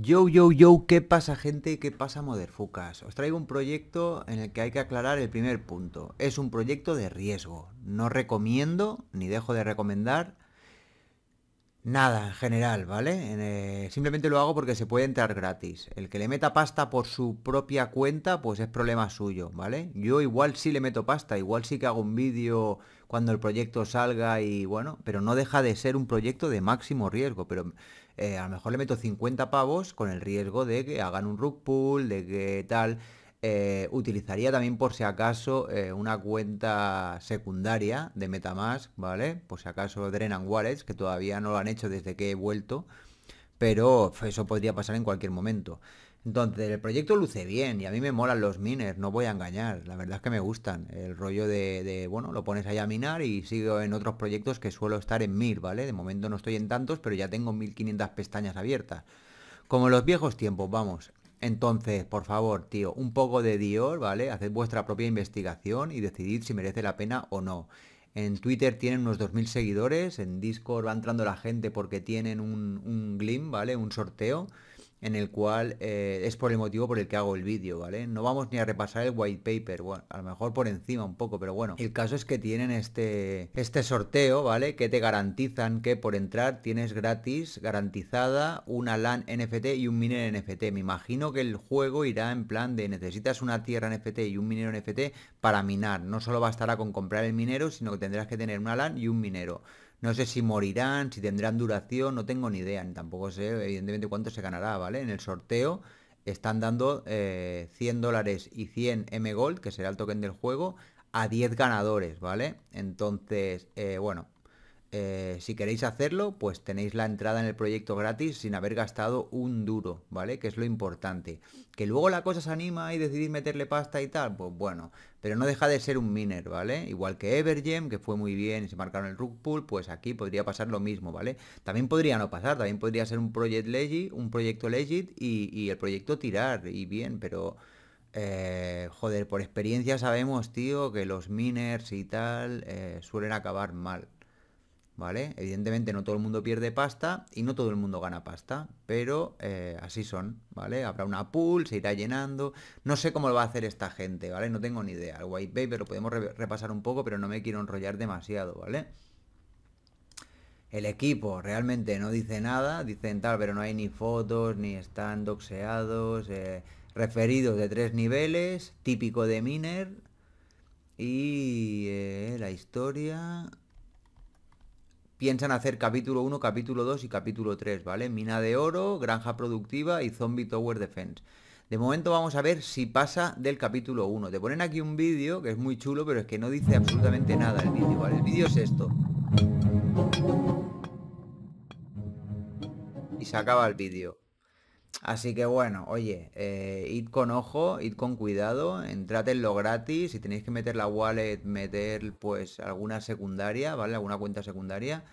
Yo, yo, yo, ¿qué pasa gente? ¿Qué pasa Moderfucas? Os traigo un proyecto en el que hay que aclarar el primer punto. Es un proyecto de riesgo. No recomiendo, ni dejo de recomendar, nada en general, ¿vale? Eh, simplemente lo hago porque se puede entrar gratis. El que le meta pasta por su propia cuenta, pues es problema suyo, ¿vale? Yo igual sí le meto pasta, igual sí que hago un vídeo cuando el proyecto salga y bueno, pero no deja de ser un proyecto de máximo riesgo, pero eh, a lo mejor le meto 50 pavos con el riesgo de que hagan un rug pull, de que tal. Eh, utilizaría también por si acaso eh, una cuenta secundaria de Metamask, ¿vale? Por si acaso drenan wallets, que todavía no lo han hecho desde que he vuelto, pero eso podría pasar en cualquier momento. Entonces, el proyecto luce bien y a mí me molan los miners, no voy a engañar, la verdad es que me gustan. El rollo de, bueno, lo pones allá a minar y sigo en otros proyectos que suelo estar en mil, ¿vale? De momento no estoy en tantos, pero ya tengo 1500 pestañas abiertas. Como en los viejos tiempos, vamos. Entonces, por favor, tío, un poco de dios, ¿vale? Haced vuestra propia investigación y decidid si merece la pena o no. En Twitter tienen unos 2.000 seguidores, en Discord va entrando la gente porque tienen un, un glim, ¿vale? Un sorteo en el cual eh, es por el motivo por el que hago el vídeo, ¿vale? No vamos ni a repasar el white paper, bueno, a lo mejor por encima un poco, pero bueno. El caso es que tienen este, este sorteo, ¿vale? Que te garantizan que por entrar tienes gratis, garantizada, una LAN NFT y un miner NFT. Me imagino que el juego irá en plan de necesitas una tierra NFT y un minero NFT para minar. No solo bastará con comprar el minero, sino que tendrás que tener una LAN y un minero. No sé si morirán, si tendrán duración, no tengo ni idea. Tampoco sé, evidentemente, cuánto se ganará, ¿vale? En el sorteo están dando 100 eh, dólares y 100 M Gold, que será el token del juego, a 10 ganadores, ¿vale? Entonces, eh, bueno, eh, si queréis hacerlo, pues tenéis la entrada en el proyecto gratis sin haber gastado un duro, ¿vale? Que es lo importante. Que luego la cosa se anima y decidís meterle pasta y tal, pues bueno, pero no deja de ser un miner, ¿vale? Igual que Evergem, que fue muy bien y se marcaron el Rookpool pues aquí podría pasar lo mismo, ¿vale? También podría no pasar, también podría ser un, project legit, un proyecto legit y, el proyecto tirar y bien, pero... Eh, joder, por experiencia sabemos, tío, que los miners y tal eh, suelen acabar mal, ¿vale? Evidentemente no todo el mundo pierde pasta y no todo el mundo gana pasta, pero eh, así son, ¿vale? Habrá una pool, se irá llenando, no sé cómo lo va a hacer esta gente, ¿vale? No tengo ni idea, el white paper lo podemos repasar un poco, pero no me quiero enrollar demasiado, ¿vale? El equipo realmente no dice nada, dicen tal, pero no hay ni fotos, ni están doxeados, eh, referidos de tres niveles, típico de Miner, y eh, la historia, piensan hacer capítulo 1, capítulo 2 y capítulo 3, ¿vale? Mina de oro, granja productiva y zombie tower defense. De momento vamos a ver si pasa del capítulo 1. Te ponen aquí un vídeo que es muy chulo, pero es que no dice absolutamente nada el vídeo, El vídeo es esto. Y se acaba el vídeo. Así que bueno, oye, eh, id con ojo, id con cuidado, entrad en lo gratis, si tenéis que meter la wallet, meter pues alguna secundaria, ¿vale? Alguna cuenta secundaria.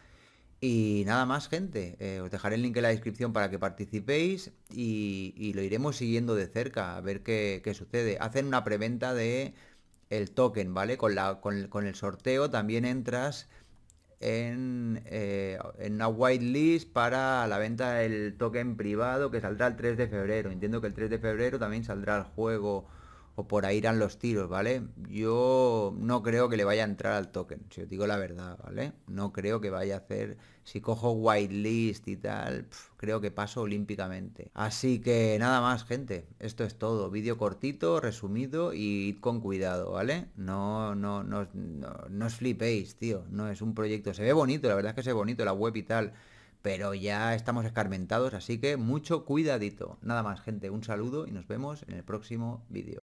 Y nada más, gente. Eh, os dejaré el link en la descripción para que participéis y, lo iremos siguiendo de cerca, a ver qué, qué sucede. Hacen una preventa de el token, ¿vale? Con, la, con el sorteo también entras en, eh, en una whitelist para la venta del token privado que saldrá el 3 de febrero. Entiendo que el 3 de febrero también saldrá el juego o por ahí irán los tiros, ¿vale? Yo no creo que le vaya a entrar al token, si os digo la verdad, ¿vale? No creo que vaya a hacer, si cojo whitelist y tal, creo que paso olímpicamente. Así que nada más, gente, esto es todo. Vídeo cortito, resumido y con cuidado, ¿vale? No, no, no, no, no os flipéis, tío, no es un proyecto. Se ve bonito, la verdad es que se ve bonito la web y tal, pero ya estamos escarmentados, así que mucho cuidadito. Nada más, gente, un saludo y nos vemos en el próximo vídeo.